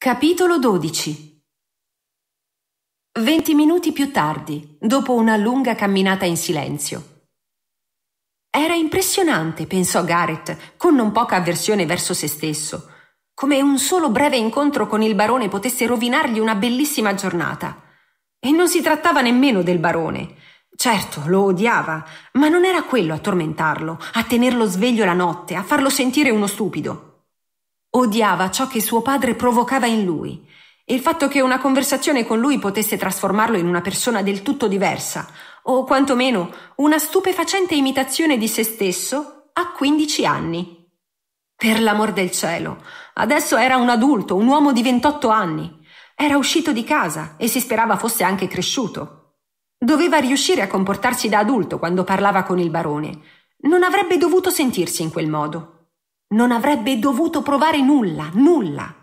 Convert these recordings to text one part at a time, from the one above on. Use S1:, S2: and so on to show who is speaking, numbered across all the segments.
S1: Capitolo 12 Venti minuti più tardi, dopo una lunga camminata in silenzio. Era impressionante, pensò Garrett, con non poca avversione verso se stesso, come un solo breve incontro con il barone potesse rovinargli una bellissima giornata. E non si trattava nemmeno del barone. Certo, lo odiava, ma non era quello a tormentarlo, a tenerlo sveglio la notte, a farlo sentire uno stupido odiava ciò che suo padre provocava in lui e il fatto che una conversazione con lui potesse trasformarlo in una persona del tutto diversa, o quantomeno una stupefacente imitazione di se stesso, a 15 anni. Per l'amor del cielo, adesso era un adulto, un uomo di 28 anni. Era uscito di casa e si sperava fosse anche cresciuto. Doveva riuscire a comportarsi da adulto quando parlava con il barone. Non avrebbe dovuto sentirsi in quel modo. Non avrebbe dovuto provare nulla, nulla.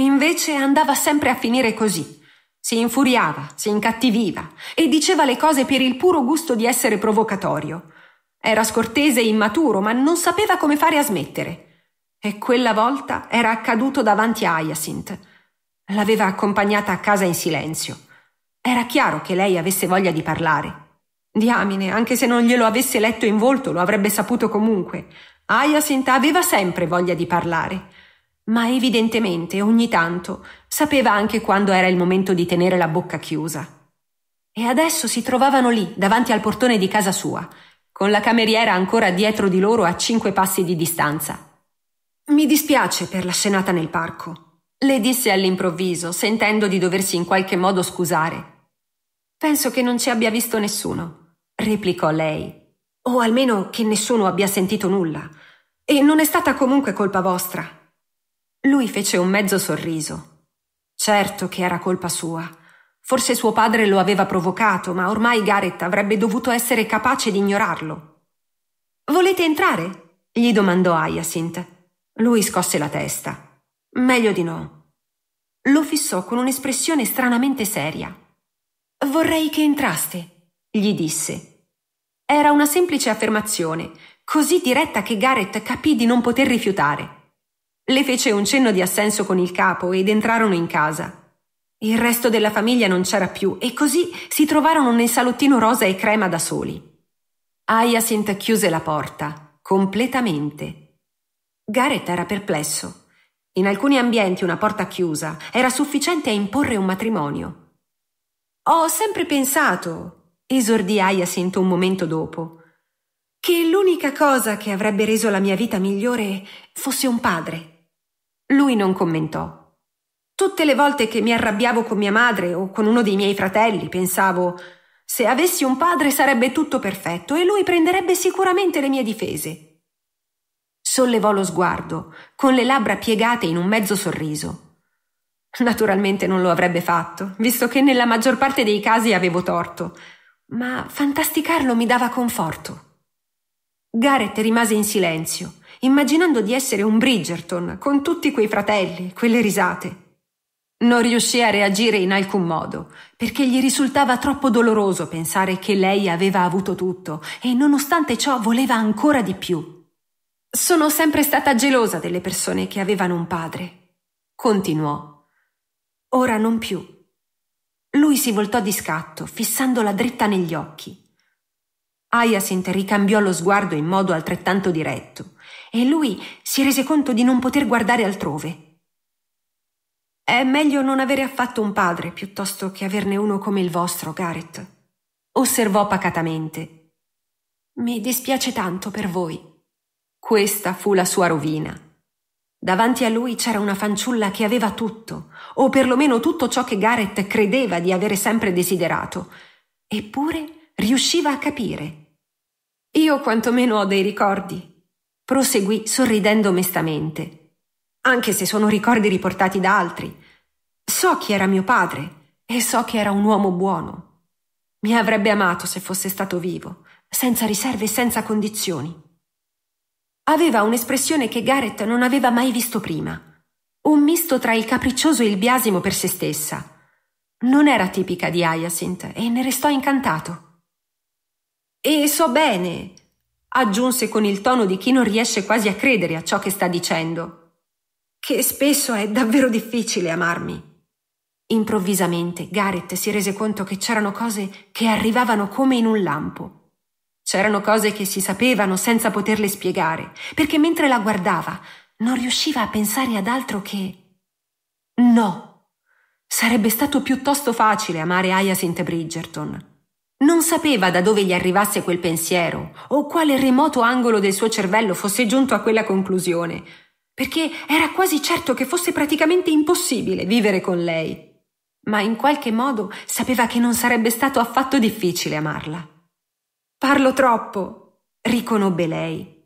S1: Invece andava sempre a finire così. Si infuriava, si incattiviva e diceva le cose per il puro gusto di essere provocatorio. Era scortese e immaturo, ma non sapeva come fare a smettere. E quella volta era accaduto davanti a Hyacinth. L'aveva accompagnata a casa in silenzio. Era chiaro che lei avesse voglia di parlare. Diamine, anche se non glielo avesse letto in volto, lo avrebbe saputo comunque. Hyacinth aveva sempre voglia di parlare, ma evidentemente ogni tanto sapeva anche quando era il momento di tenere la bocca chiusa. E adesso si trovavano lì, davanti al portone di casa sua, con la cameriera ancora dietro di loro a cinque passi di distanza. Mi dispiace per la scenata nel parco, le disse all'improvviso, sentendo di doversi in qualche modo scusare. Penso che non ci abbia visto nessuno, replicò lei, o almeno che nessuno abbia sentito nulla. E non è stata comunque colpa vostra. Lui fece un mezzo sorriso. Certo che era colpa sua. Forse suo padre lo aveva provocato, ma ormai Garrett avrebbe dovuto essere capace di ignorarlo. Volete entrare? gli domandò Hyacinth. Lui scosse la testa. Meglio di no. Lo fissò con un'espressione stranamente seria. Vorrei che entraste, gli disse era una semplice affermazione, così diretta che Garrett capì di non poter rifiutare. Le fece un cenno di assenso con il capo ed entrarono in casa. Il resto della famiglia non c'era più e così si trovarono nel salottino rosa e crema da soli. Hyacinth chiuse la porta, completamente. Garrett era perplesso. In alcuni ambienti una porta chiusa era sufficiente a imporre un matrimonio. Ho sempre pensato, esordì a sento un momento dopo, che l'unica cosa che avrebbe reso la mia vita migliore fosse un padre. Lui non commentò. Tutte le volte che mi arrabbiavo con mia madre o con uno dei miei fratelli, pensavo se avessi un padre sarebbe tutto perfetto e lui prenderebbe sicuramente le mie difese. Sollevò lo sguardo, con le labbra piegate in un mezzo sorriso. Naturalmente non lo avrebbe fatto, visto che nella maggior parte dei casi avevo torto, ma fantasticarlo mi dava conforto. Garrett rimase in silenzio, immaginando di essere un Bridgerton con tutti quei fratelli, quelle risate. Non riuscì a reagire in alcun modo, perché gli risultava troppo doloroso pensare che lei aveva avuto tutto e nonostante ciò voleva ancora di più. Sono sempre stata gelosa delle persone che avevano un padre. Continuò. Ora non più. Lui si voltò di scatto, fissandola dritta negli occhi. Hyacinth ricambiò lo sguardo in modo altrettanto diretto e lui si rese conto di non poter guardare altrove. È meglio non avere affatto un padre piuttosto che averne uno come il vostro, Gareth, osservò pacatamente. Mi dispiace tanto per voi. Questa fu la sua rovina. Davanti a lui c'era una fanciulla che aveva tutto, o perlomeno tutto ciò che Garrett credeva di avere sempre desiderato, eppure riusciva a capire. Io quantomeno ho dei ricordi, proseguì sorridendo mestamente, anche se sono ricordi riportati da altri. So chi era mio padre e so che era un uomo buono. Mi avrebbe amato se fosse stato vivo, senza riserve e senza condizioni aveva un'espressione che Garrett non aveva mai visto prima. Un misto tra il capriccioso e il biasimo per se stessa. Non era tipica di Hyacinth e ne restò incantato. E so bene, aggiunse con il tono di chi non riesce quasi a credere a ciò che sta dicendo, che spesso è davvero difficile amarmi. Improvvisamente Garrett si rese conto che c'erano cose che arrivavano come in un lampo C'erano cose che si sapevano senza poterle spiegare, perché mentre la guardava non riusciva a pensare ad altro che... No. Sarebbe stato piuttosto facile amare Aya Bridgerton. Non sapeva da dove gli arrivasse quel pensiero o quale remoto angolo del suo cervello fosse giunto a quella conclusione, perché era quasi certo che fosse praticamente impossibile vivere con lei. Ma in qualche modo sapeva che non sarebbe stato affatto difficile amarla. Parlo troppo, riconobbe lei.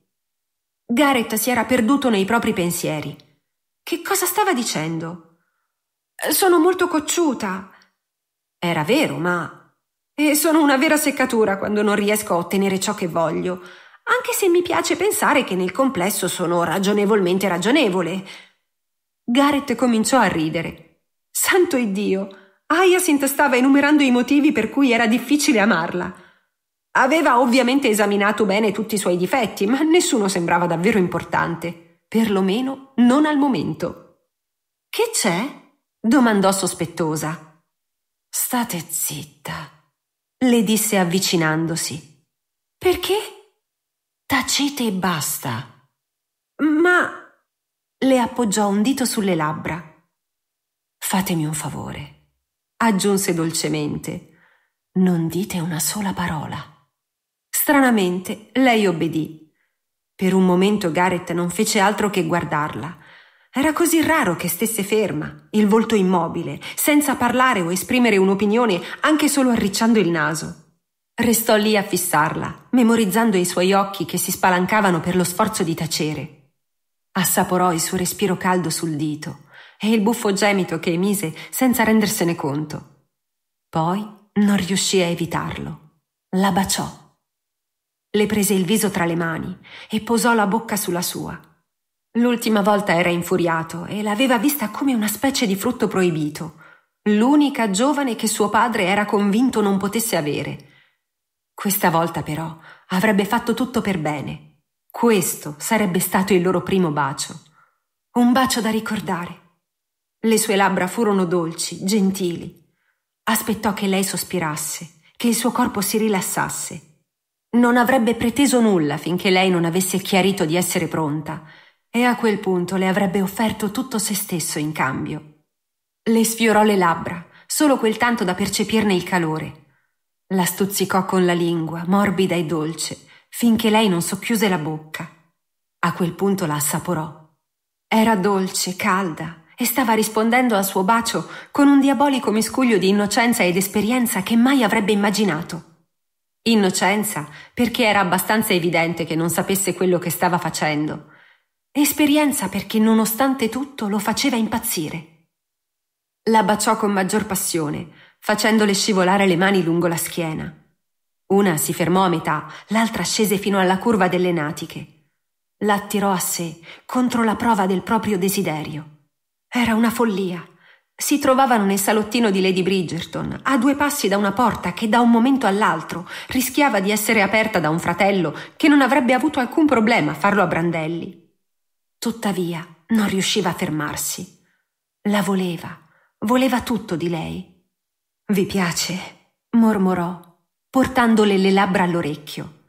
S1: Garrett si era perduto nei propri pensieri. Che cosa stava dicendo? Sono molto cocciuta. Era vero, ma. E sono una vera seccatura quando non riesco a ottenere ciò che voglio, anche se mi piace pensare che nel complesso sono ragionevolmente ragionevole. Garrett cominciò a ridere. Santo Iddio! Aya si enumerando i motivi per cui era difficile amarla. Aveva ovviamente esaminato bene tutti i suoi difetti, ma nessuno sembrava davvero importante, perlomeno non al momento. Che c'è? domandò sospettosa. State zitta, le disse avvicinandosi. Perché? Tacete e basta. Ma le appoggiò un dito sulle labbra. Fatemi un favore, aggiunse dolcemente. Non dite una sola parola. Stranamente lei obbedì. Per un momento Garrett non fece altro che guardarla. Era così raro che stesse ferma, il volto immobile, senza parlare o esprimere un'opinione, anche solo arricciando il naso. Restò lì a fissarla, memorizzando i suoi occhi che si spalancavano per lo sforzo di tacere. Assaporò il suo respiro caldo sul dito e il buffo gemito che emise senza rendersene conto. Poi non riuscì a evitarlo. La baciò. Le prese il viso tra le mani e posò la bocca sulla sua. L'ultima volta era infuriato e l'aveva vista come una specie di frutto proibito, l'unica giovane che suo padre era convinto non potesse avere. Questa volta però avrebbe fatto tutto per bene. Questo sarebbe stato il loro primo bacio. Un bacio da ricordare. Le sue labbra furono dolci, gentili. Aspettò che lei sospirasse, che il suo corpo si rilassasse non avrebbe preteso nulla finché lei non avesse chiarito di essere pronta, e a quel punto le avrebbe offerto tutto se stesso in cambio. Le sfiorò le labbra, solo quel tanto da percepirne il calore. La stuzzicò con la lingua, morbida e dolce, finché lei non socchiuse la bocca. A quel punto la assaporò. Era dolce, calda, e stava rispondendo al suo bacio con un diabolico miscuglio di innocenza ed esperienza che mai avrebbe immaginato. Innocenza, perché era abbastanza evidente che non sapesse quello che stava facendo. Esperienza, perché nonostante tutto lo faceva impazzire. La baciò con maggior passione, facendole scivolare le mani lungo la schiena. Una si fermò a metà, l'altra scese fino alla curva delle natiche. L'attirò a sé, contro la prova del proprio desiderio. Era una follia, si trovavano nel salottino di Lady Bridgerton, a due passi da una porta che da un momento all'altro rischiava di essere aperta da un fratello che non avrebbe avuto alcun problema a farlo a brandelli. Tuttavia non riusciva a fermarsi. La voleva, voleva tutto di lei. Vi piace? mormorò, portandole le labbra all'orecchio.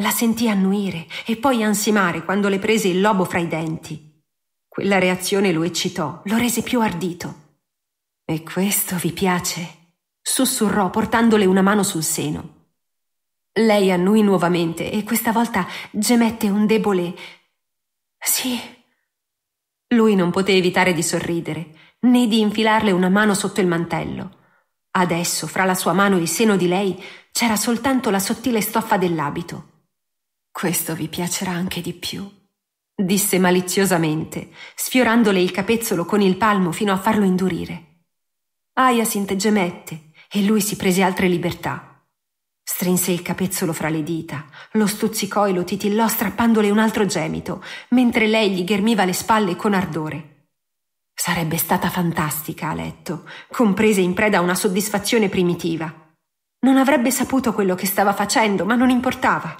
S1: La sentì annuire e poi ansimare quando le prese il lobo fra i denti. Quella reazione lo eccitò, lo rese più ardito. E questo vi piace? sussurrò portandole una mano sul seno. Lei annui nuovamente e questa volta gemette un debole Sì. Lui non poté evitare di sorridere, né di infilarle una mano sotto il mantello. Adesso, fra la sua mano e il seno di lei, c'era soltanto la sottile stoffa dell'abito. Questo vi piacerà anche di più, disse maliziosamente, sfiorandole il capezzolo con il palmo fino a farlo indurire. Aia sente gemette e lui si prese altre libertà. Strinse il capezzolo fra le dita, lo stuzzicò e lo titillò strappandole un altro gemito, mentre lei gli ghermiva le spalle con ardore. Sarebbe stata fantastica a letto, comprese in preda a una soddisfazione primitiva. Non avrebbe saputo quello che stava facendo, ma non importava.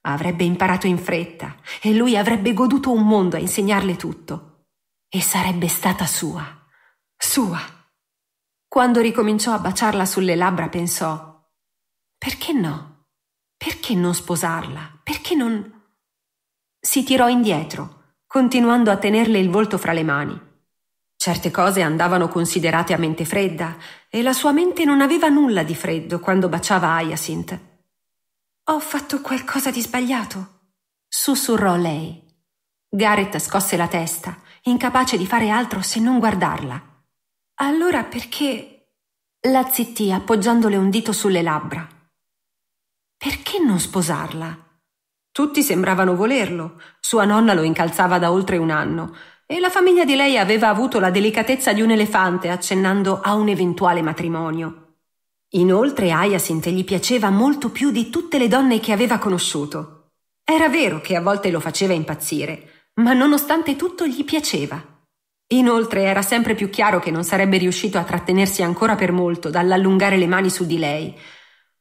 S1: Avrebbe imparato in fretta e lui avrebbe goduto un mondo a insegnarle tutto. E sarebbe stata sua. Sua. Quando ricominciò a baciarla sulle labbra pensò Perché no? Perché non sposarla? Perché non... Si tirò indietro, continuando a tenerle il volto fra le mani. Certe cose andavano considerate a mente fredda e la sua mente non aveva nulla di freddo quando baciava Hyacinth. Ho fatto qualcosa di sbagliato, sussurrò lei. Garrett scosse la testa, incapace di fare altro se non guardarla. Allora perché? La zittì appoggiandole un dito sulle labbra. Perché non sposarla? Tutti sembravano volerlo. Sua nonna lo incalzava da oltre un anno e la famiglia di lei aveva avuto la delicatezza di un elefante accennando a un eventuale matrimonio. Inoltre Hyacinth gli piaceva molto più di tutte le donne che aveva conosciuto. Era vero che a volte lo faceva impazzire, ma nonostante tutto gli piaceva. Inoltre era sempre più chiaro che non sarebbe riuscito a trattenersi ancora per molto dall'allungare le mani su di lei.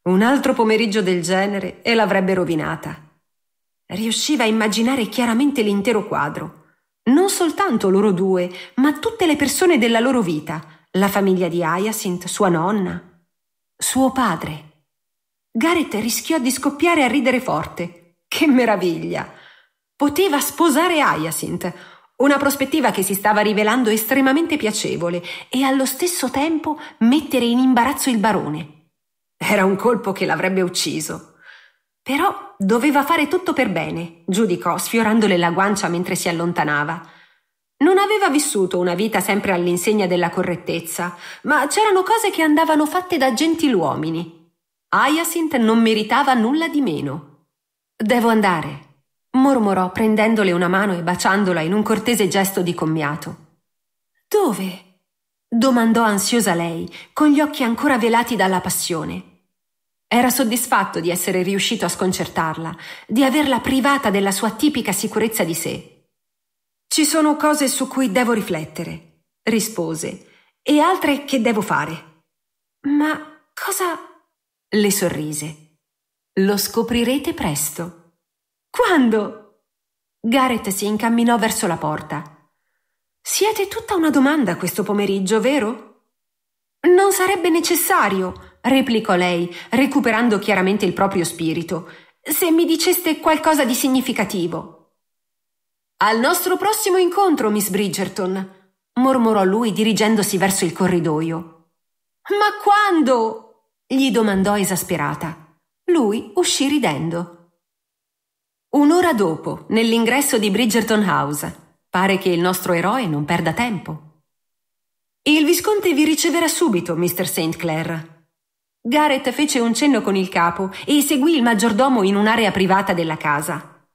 S1: Un altro pomeriggio del genere e l'avrebbe rovinata. Riusciva a immaginare chiaramente l'intero quadro. Non soltanto loro due, ma tutte le persone della loro vita, la famiglia di Hyacinth, sua nonna, suo padre. Garrett rischiò di scoppiare a ridere forte. Che meraviglia! Poteva sposare Hyacinth una prospettiva che si stava rivelando estremamente piacevole e allo stesso tempo mettere in imbarazzo il barone. Era un colpo che l'avrebbe ucciso. Però doveva fare tutto per bene, giudicò, sfiorandole la guancia mentre si allontanava. Non aveva vissuto una vita sempre all'insegna della correttezza, ma c'erano cose che andavano fatte da gentiluomini. Hyacinth non meritava nulla di meno. Devo andare, mormorò prendendole una mano e baciandola in un cortese gesto di commiato. Dove? domandò ansiosa lei, con gli occhi ancora velati dalla passione. Era soddisfatto di essere riuscito a sconcertarla, di averla privata della sua tipica sicurezza di sé. Ci sono cose su cui devo riflettere, rispose, e altre che devo fare. Ma cosa? le sorrise. Lo scoprirete presto. Quando? Gareth si incamminò verso la porta. Siete tutta una domanda questo pomeriggio, vero? Non sarebbe necessario, replicò lei, recuperando chiaramente il proprio spirito, se mi diceste qualcosa di significativo. Al nostro prossimo incontro, Miss Bridgerton, mormorò lui dirigendosi verso il corridoio. Ma quando? gli domandò esasperata. Lui uscì ridendo. Un'ora dopo, nell'ingresso di Bridgerton House. Pare che il nostro eroe non perda tempo. Il visconte vi riceverà subito, Mr. St. Clair. Garrett fece un cenno con il capo e seguì il maggiordomo in un'area privata della casa.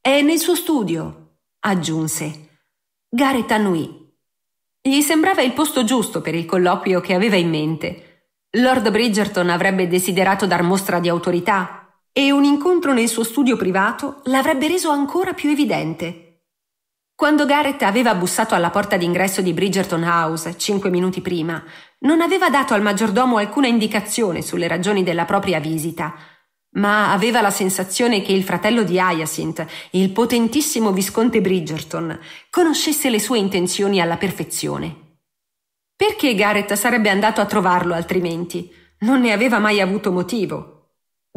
S1: È nel suo studio, aggiunse. Garrett annuì. Gli sembrava il posto giusto per il colloquio che aveva in mente. Lord Bridgerton avrebbe desiderato dar mostra di autorità, e un incontro nel suo studio privato l'avrebbe reso ancora più evidente. Quando Garrett aveva bussato alla porta d'ingresso di Bridgerton House cinque minuti prima, non aveva dato al maggiordomo alcuna indicazione sulle ragioni della propria visita, ma aveva la sensazione che il fratello di Hyacinth, il potentissimo visconte Bridgerton, conoscesse le sue intenzioni alla perfezione. Perché Garrett sarebbe andato a trovarlo altrimenti? Non ne aveva mai avuto motivo.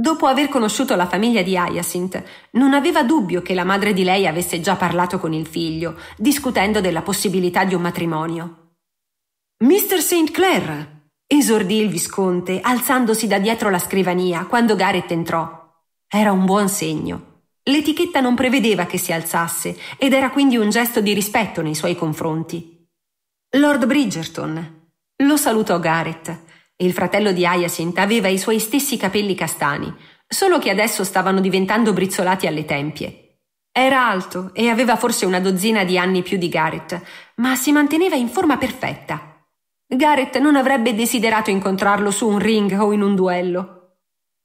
S1: Dopo aver conosciuto la famiglia di Hyacinth, non aveva dubbio che la madre di lei avesse già parlato con il figlio, discutendo della possibilità di un matrimonio. Mr. St. Clair! esordì il visconte, alzandosi da dietro la scrivania quando Garrett entrò. Era un buon segno. L'etichetta non prevedeva che si alzasse ed era quindi un gesto di rispetto nei suoi confronti. Lord Bridgerton. Lo salutò Garrett il fratello di Hyacinth aveva i suoi stessi capelli castani, solo che adesso stavano diventando brizzolati alle tempie. Era alto e aveva forse una dozzina di anni più di Garrett, ma si manteneva in forma perfetta. Garrett non avrebbe desiderato incontrarlo su un ring o in un duello.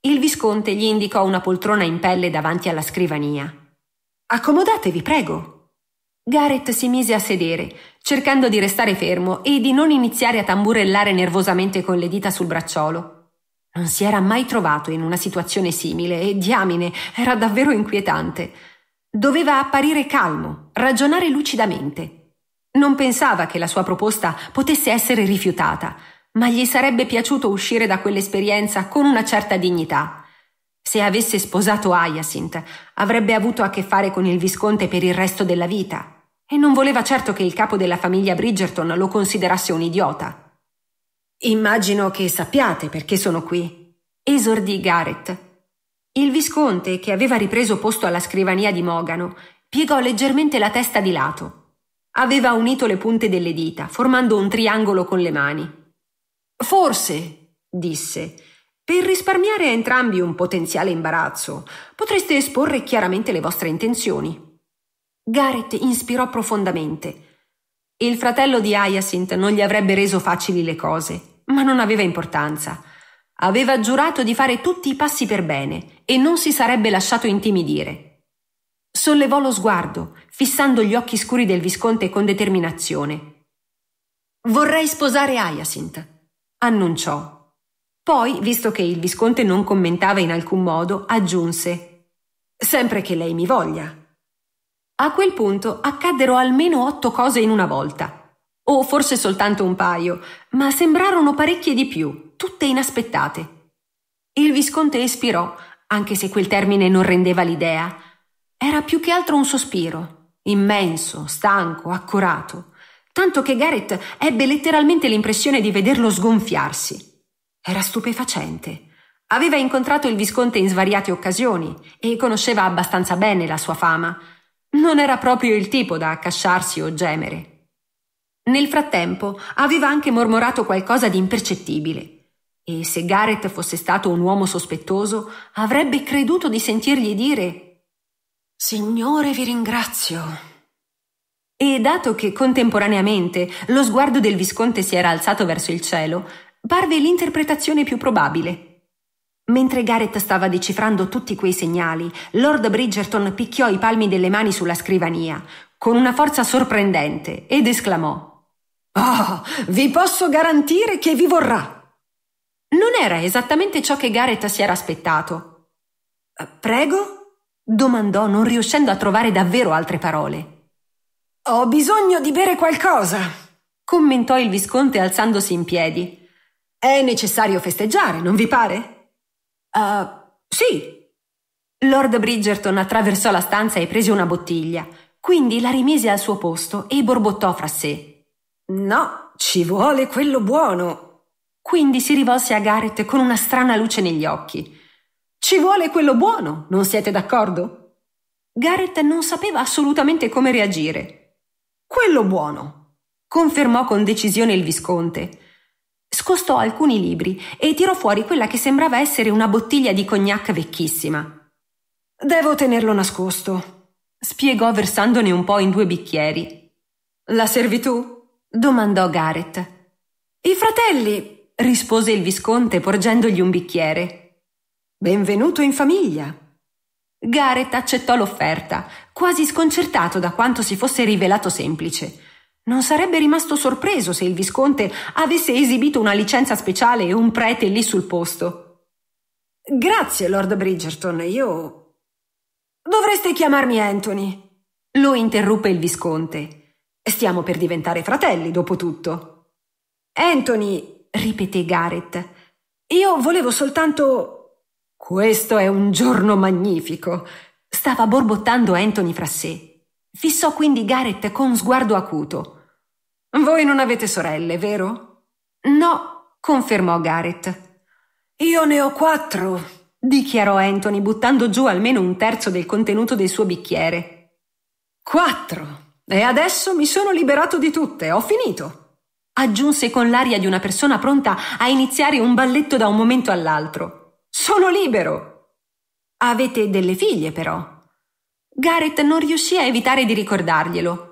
S1: Il visconte gli indicò una poltrona in pelle davanti alla scrivania. Accomodatevi, prego, Garrett si mise a sedere, cercando di restare fermo e di non iniziare a tamburellare nervosamente con le dita sul bracciolo. Non si era mai trovato in una situazione simile e diamine, era davvero inquietante. Doveva apparire calmo, ragionare lucidamente. Non pensava che la sua proposta potesse essere rifiutata, ma gli sarebbe piaciuto uscire da quell'esperienza con una certa dignità. Se avesse sposato Hyacinth, avrebbe avuto a che fare con il visconte per il resto della vita e non voleva certo che il capo della famiglia Bridgerton lo considerasse un idiota. Immagino che sappiate perché sono qui, esordì Garrett. Il visconte, che aveva ripreso posto alla scrivania di Mogano, piegò leggermente la testa di lato. Aveva unito le punte delle dita, formando un triangolo con le mani. Forse, disse, per risparmiare a entrambi un potenziale imbarazzo, potreste esporre chiaramente le vostre intenzioni. Gareth inspirò profondamente. Il fratello di Hyacinth non gli avrebbe reso facili le cose, ma non aveva importanza. Aveva giurato di fare tutti i passi per bene e non si sarebbe lasciato intimidire. Sollevò lo sguardo, fissando gli occhi scuri del visconte con determinazione. Vorrei sposare Hyacinth, annunciò. Poi, visto che il visconte non commentava in alcun modo, aggiunse Sempre che lei mi voglia. A quel punto accaddero almeno otto cose in una volta. O forse soltanto un paio, ma sembrarono parecchie di più, tutte inaspettate. Il visconte espirò, anche se quel termine non rendeva l'idea. Era più che altro un sospiro, immenso, stanco, accorato, tanto che Garrett ebbe letteralmente l'impressione di vederlo sgonfiarsi. Era stupefacente. Aveva incontrato il visconte in svariate occasioni e conosceva abbastanza bene la sua fama non era proprio il tipo da accasciarsi o gemere. Nel frattempo aveva anche mormorato qualcosa di impercettibile e se Garrett fosse stato un uomo sospettoso avrebbe creduto di sentirgli dire Signore vi ringrazio. E dato che contemporaneamente lo sguardo del visconte si era alzato verso il cielo, parve l'interpretazione più probabile. Mentre Garrett stava decifrando tutti quei segnali, Lord Bridgerton picchiò i palmi delle mani sulla scrivania, con una forza sorprendente, ed esclamò Oh, vi posso garantire che vi vorrà. Non era esattamente ciò che Garrett si era aspettato. Prego? domandò, non riuscendo a trovare davvero altre parole. Ho bisogno di bere qualcosa, commentò il visconte alzandosi in piedi. È necessario festeggiare, non vi pare? Uh, sì. Lord Bridgerton attraversò la stanza e prese una bottiglia, quindi la rimise al suo posto e borbottò fra sé. No, ci vuole quello buono. Quindi si rivolse a Garrett con una strana luce negli occhi. Ci vuole quello buono, non siete d'accordo? Garrett non sapeva assolutamente come reagire. Quello buono, confermò con decisione il visconte Scostò alcuni libri e tirò fuori quella che sembrava essere una bottiglia di cognac vecchissima. Devo tenerlo nascosto, spiegò versandone un po' in due bicchieri. La servitù? domandò Gareth. I fratelli, rispose il visconte porgendogli un bicchiere. Benvenuto in famiglia. Gareth accettò l'offerta, quasi sconcertato da quanto si fosse rivelato semplice non sarebbe rimasto sorpreso se il visconte avesse esibito una licenza speciale e un prete lì sul posto. Grazie, Lord Bridgerton, io. Dovreste chiamarmi Anthony, lo interruppe il visconte. Stiamo per diventare fratelli, dopo tutto. Anthony, ripeté Garrett, io volevo soltanto. Questo è un giorno magnifico, stava borbottando Anthony fra sé. Fissò quindi Garrett con sguardo acuto. Voi non avete sorelle, vero? No, confermò Garrett. Io ne ho quattro, dichiarò Anthony, buttando giù almeno un terzo del contenuto del suo bicchiere. Quattro. E adesso mi sono liberato di tutte, ho finito. Aggiunse con l'aria di una persona pronta a iniziare un balletto da un momento all'altro. Sono libero. Avete delle figlie, però. Garrett non riuscì a evitare di ricordarglielo.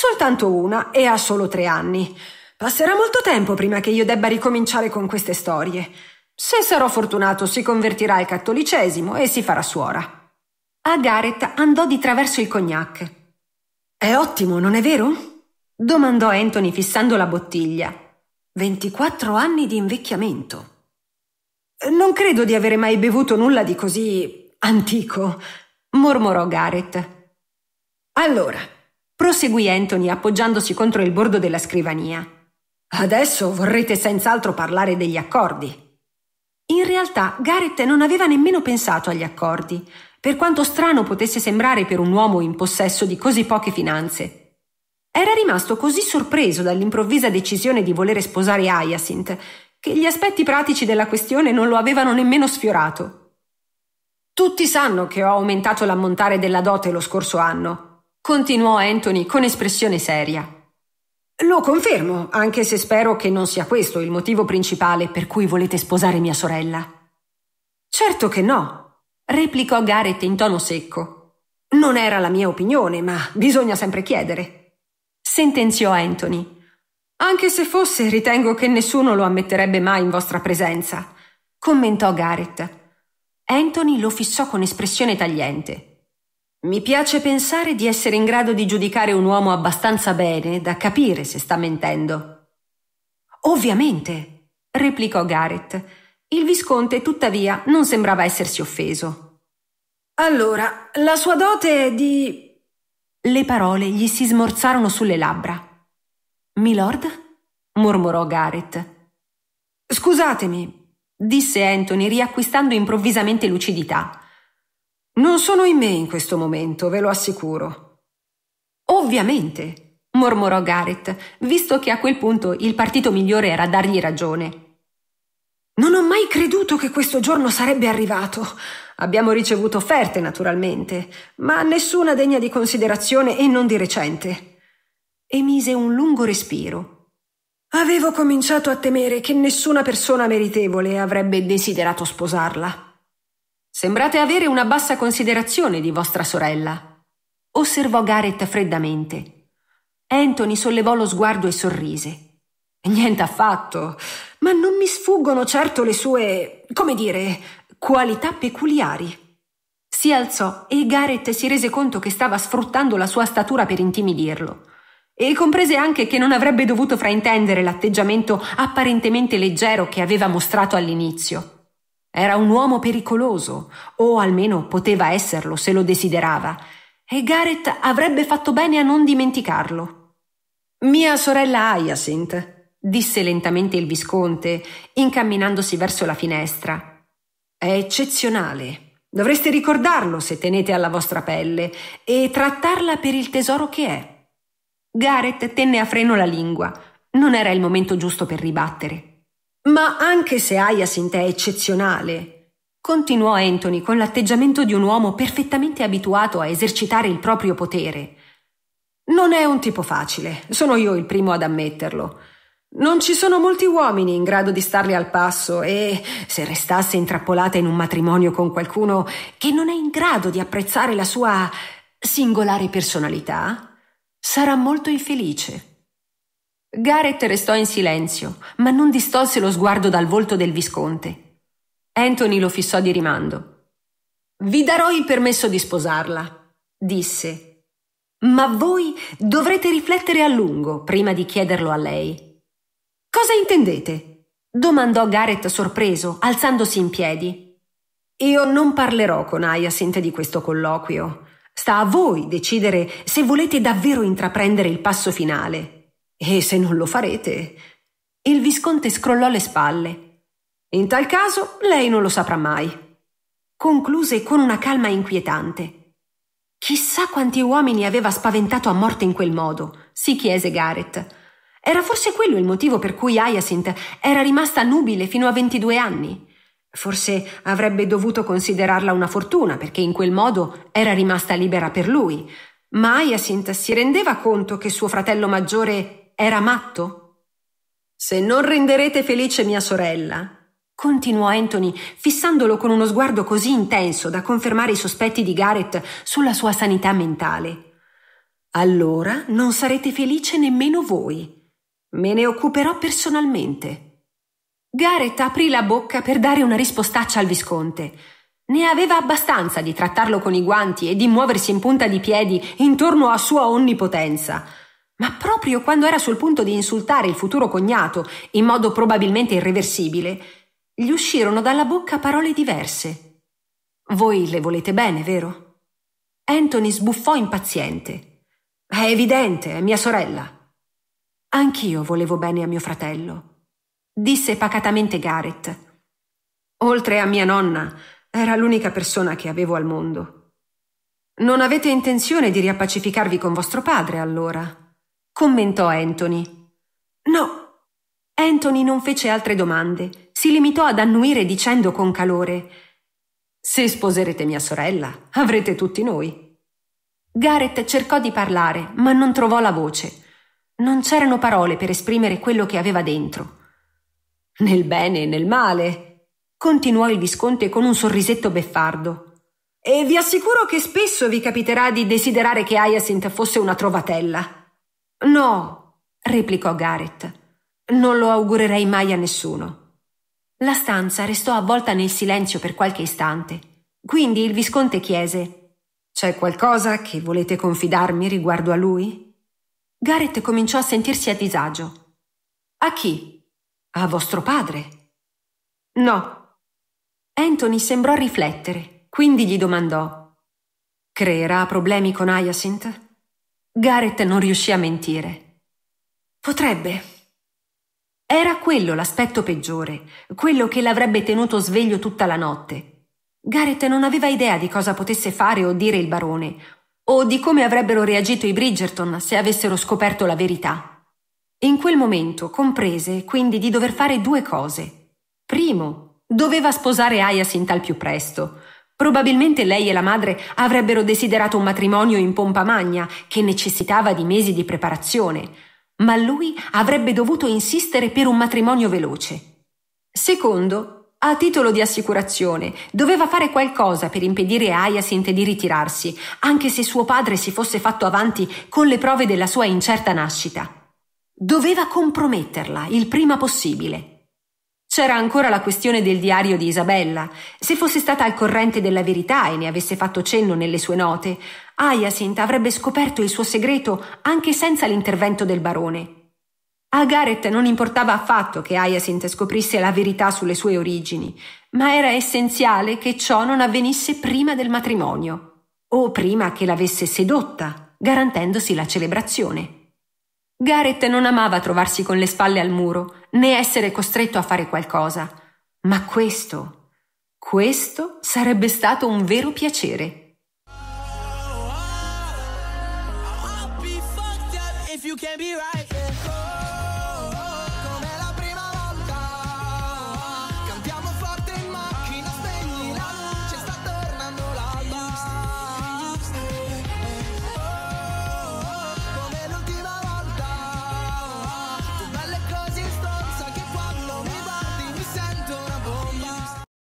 S1: Soltanto una e ha solo tre anni. Passerà molto tempo prima che io debba ricominciare con queste storie. Se sarò fortunato si convertirà al cattolicesimo e si farà suora. A Gareth andò di traverso il cognac. È ottimo, non è vero? domandò Anthony fissando la bottiglia. 24 anni di invecchiamento. Non credo di avere mai bevuto nulla di così antico, mormorò Gareth. Allora, proseguì Anthony appoggiandosi contro il bordo della scrivania. Adesso vorrete senz'altro parlare degli accordi. In realtà Garrett non aveva nemmeno pensato agli accordi, per quanto strano potesse sembrare per un uomo in possesso di così poche finanze. Era rimasto così sorpreso dall'improvvisa decisione di volere sposare Hyacinth che gli aspetti pratici della questione non lo avevano nemmeno sfiorato. Tutti sanno che ho aumentato l'ammontare della dote lo scorso anno, continuò Anthony con espressione seria. Lo confermo, anche se spero che non sia questo il motivo principale per cui volete sposare mia sorella. Certo che no, replicò Garrett in tono secco. Non era la mia opinione, ma bisogna sempre chiedere. Sentenziò Anthony. Anche se fosse, ritengo che nessuno lo ammetterebbe mai in vostra presenza, commentò Garrett. Anthony lo fissò con espressione tagliente. Mi piace pensare di essere in grado di giudicare un uomo abbastanza bene da capire se sta mentendo. Ovviamente, replicò Garrett. Il visconte, tuttavia, non sembrava essersi offeso. Allora, la sua dote è di. Le parole gli si smorzarono sulle labbra. Milord? mormorò Garrett. Scusatemi, disse Anthony, riacquistando improvvisamente lucidità. Non sono in me in questo momento, ve lo assicuro. Ovviamente, mormorò Garrett, visto che a quel punto il partito migliore era dargli ragione. Non ho mai creduto che questo giorno sarebbe arrivato. Abbiamo ricevuto offerte, naturalmente, ma nessuna degna di considerazione e non di recente. Emise un lungo respiro. Avevo cominciato a temere che nessuna persona meritevole avrebbe desiderato sposarla. Sembrate avere una bassa considerazione di vostra sorella, osservò Garrett freddamente. Anthony sollevò lo sguardo e sorrise. Niente affatto, ma non mi sfuggono certo le sue, come dire, qualità peculiari. Si alzò e Garrett si rese conto che stava sfruttando la sua statura per intimidirlo. E comprese anche che non avrebbe dovuto fraintendere l'atteggiamento apparentemente leggero che aveva mostrato all'inizio. Era un uomo pericoloso, o almeno poteva esserlo se lo desiderava, e Gareth avrebbe fatto bene a non dimenticarlo. Mia sorella Hyacinth, disse lentamente il visconte, incamminandosi verso la finestra. È eccezionale. Dovreste ricordarlo se tenete alla vostra pelle e trattarla per il tesoro che è. Gareth tenne a freno la lingua. Non era il momento giusto per ribattere. Ma anche se in te è eccezionale, continuò Anthony con l'atteggiamento di un uomo perfettamente abituato a esercitare il proprio potere. Non è un tipo facile, sono io il primo ad ammetterlo. Non ci sono molti uomini in grado di starle al passo e se restasse intrappolata in un matrimonio con qualcuno che non è in grado di apprezzare la sua singolare personalità, sarà molto infelice. Garrett restò in silenzio, ma non distolse lo sguardo dal volto del visconte. Anthony lo fissò di rimando. Vi darò il permesso di sposarla, disse. Ma voi dovrete riflettere a lungo prima di chiederlo a lei. Cosa intendete? domandò Garrett sorpreso, alzandosi in piedi. Io non parlerò con Hyacinth di questo colloquio. Sta a voi decidere se volete davvero intraprendere il passo finale. E se non lo farete... Il visconte scrollò le spalle. In tal caso lei non lo saprà mai. Concluse con una calma inquietante. Chissà quanti uomini aveva spaventato a morte in quel modo, si chiese Garrett. Era forse quello il motivo per cui Hyacinth era rimasta nubile fino a 22 anni. Forse avrebbe dovuto considerarla una fortuna, perché in quel modo era rimasta libera per lui. Ma Hyacinth si rendeva conto che suo fratello maggiore era matto? Se non renderete felice mia sorella, continuò Anthony, fissandolo con uno sguardo così intenso da confermare i sospetti di Garrett sulla sua sanità mentale. Allora non sarete felice nemmeno voi. Me ne occuperò personalmente. Garrett aprì la bocca per dare una rispostaccia al visconte. Ne aveva abbastanza di trattarlo con i guanti e di muoversi in punta di piedi intorno a sua onnipotenza. Ma proprio quando era sul punto di insultare il futuro cognato, in modo probabilmente irreversibile, gli uscirono dalla bocca parole diverse. Voi le volete bene, vero? Anthony sbuffò impaziente. È evidente, è mia sorella. Anch'io volevo bene a mio fratello, disse pacatamente Garrett. Oltre a mia nonna, era l'unica persona che avevo al mondo. Non avete intenzione di riappacificarvi con vostro padre, allora? commentò Anthony. No. Anthony non fece altre domande, si limitò ad annuire dicendo con calore Se sposerete mia sorella, avrete tutti noi. Gareth cercò di parlare, ma non trovò la voce. Non c'erano parole per esprimere quello che aveva dentro. Nel bene e nel male, continuò il visconte con un sorrisetto beffardo. E vi assicuro che spesso vi capiterà di desiderare che Hyacinth fosse una trovatella. No, replicò Garrett. Non lo augurerei mai a nessuno. La stanza restò avvolta nel silenzio per qualche istante. Quindi il visconte chiese: C'è qualcosa che volete confidarmi riguardo a lui? Garrett cominciò a sentirsi a disagio. A chi? A vostro padre? No. Anthony sembrò riflettere, quindi gli domandò: Creerà problemi con Hyacinth? Gareth non riuscì a mentire. Potrebbe. Era quello l'aspetto peggiore, quello che l'avrebbe tenuto sveglio tutta la notte. Gareth non aveva idea di cosa potesse fare o dire il barone, o di come avrebbero reagito i Bridgerton se avessero scoperto la verità. In quel momento comprese quindi di dover fare due cose. Primo, doveva sposare Ayas sin tal più presto, Probabilmente lei e la madre avrebbero desiderato un matrimonio in pompa magna che necessitava di mesi di preparazione, ma lui avrebbe dovuto insistere per un matrimonio veloce. Secondo, a titolo di assicurazione, doveva fare qualcosa per impedire a Hyacinth di ritirarsi, anche se suo padre si fosse fatto avanti con le prove della sua incerta nascita. Doveva comprometterla il prima possibile. C'era ancora la questione del diario di Isabella. Se fosse stata al corrente della verità e ne avesse fatto cenno nelle sue note, Hyacinth avrebbe scoperto il suo segreto anche senza l'intervento del barone. A Gareth non importava affatto che Hyacinth scoprisse la verità sulle sue origini, ma era essenziale che ciò non avvenisse prima del matrimonio o prima che l'avesse sedotta, garantendosi la celebrazione. Garrett non amava trovarsi con le spalle al muro, né essere costretto a fare qualcosa. Ma questo, questo sarebbe stato un vero piacere. can't be right.